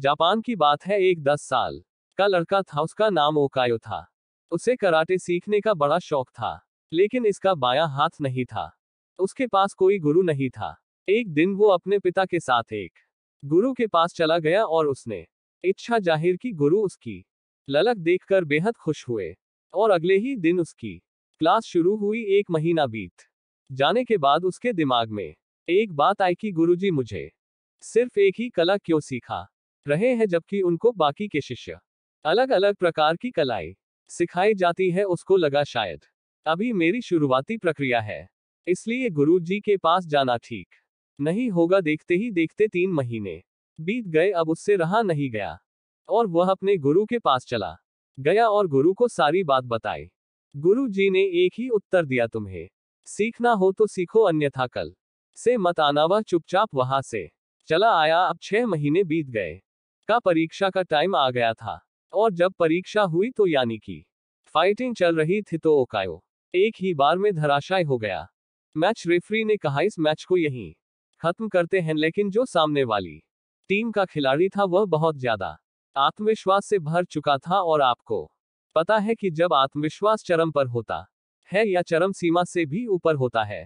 Japan की बात है एक दस साल का लड़का था उसका नाम ओकायो था उसे कराटे सीखने का बड़ा शौक था लेकिन इसका बायां हाथ नहीं था उसके पास कोई गुरु नहीं था एक दिन वो अपने पिता के साथ एक गुरु के पास चला गया और उसने इच्छा जाहिर की गुरु उसकी ललक देखकर बेहद खुश हुए और अगले ही दिन उसकी क्लास शुरू हुई एक महीना बीत जाने के बाद उसके दिमाग में एक बात आई कि गुरुजी मुझे सिर्फ एक ही कला क्यों सीखा रहे हैं जबकि उनको बाकी के शिष्य अलग अलग प्रकार की कलाएं सिखाई जाती है उसको लगा शायद अभी मेरी शुरुआती प्रक्रिया है इसलिए गुरु जी के पास जाना ठीक नहीं होगा देखते ही देखते तीन महीने बीत गए अब उससे रहा नहीं गया और वह अपने गुरु के पास चला गया और गुरु को सारी बात बताई गुरु जी ने एक ही उत्तर दिया तुम्हें सीखना हो तो सीखो अन्यथा कल से मत आना वह चुपचाप वहां से चला आया अब छह महीने बीत गए का परीक्षा का टाइम आ गया था और जब परीक्षा हुई तो यानी कि फाइटिंग चल रही थी तो ओकायो एक ही बार में धराशाय हो गया मैच रेफरी ने कहा इस मैच को यहीं खत्म करते हैं लेकिन जो सामने वाली टीम का खिलाड़ी था वह बहुत ज्यादा आत्मविश्वास से भर चुका था और आपको पता है कि जब आत्मविश्वास चरम पर होता है या चरम सीमा से भी ऊपर होता है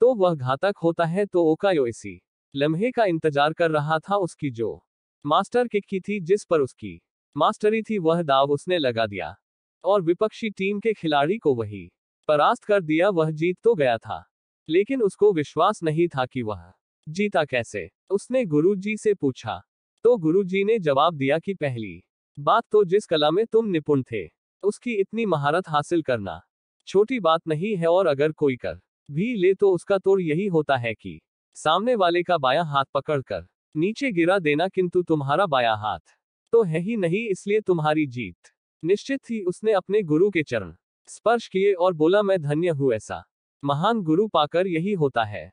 तो वह घातक होता है तो ओकायो इसी लम्हे का इंतजार कर रहा था उसकी जो मास्टर किक की थी जिस पर उसकी मास्टरी थी वह दाव उसने लगा दिया और विपक्षी टीम के खिलाड़ी को वही परास्त कर दिया वह जीत तो गया था लेकिन उसको विश्वास नहीं था कि वह जीता कैसे उसने गुरुजी से पूछा तो गुरुजी ने जवाब दिया कि पहली बात तो जिस कला में तुम निपुण थे उसकी इतनी महारत हासिल करना छोटी बात नहीं है और अगर कोई कर भी ले तो उसका तोड़ यही होता है कि सामने वाले का बायां हाथ पकड़कर नीचे गिरा देना किंतु तुम्हारा बाया हाथ तो है ही नहीं इसलिए तुम्हारी जीत निश्चित ही उसने अपने गुरु के चरण स्पर्श किए और बोला मैं धन्य हूं ऐसा महान गुरु पाकर यही होता है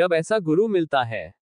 जब ऐसा गुरु मिलता है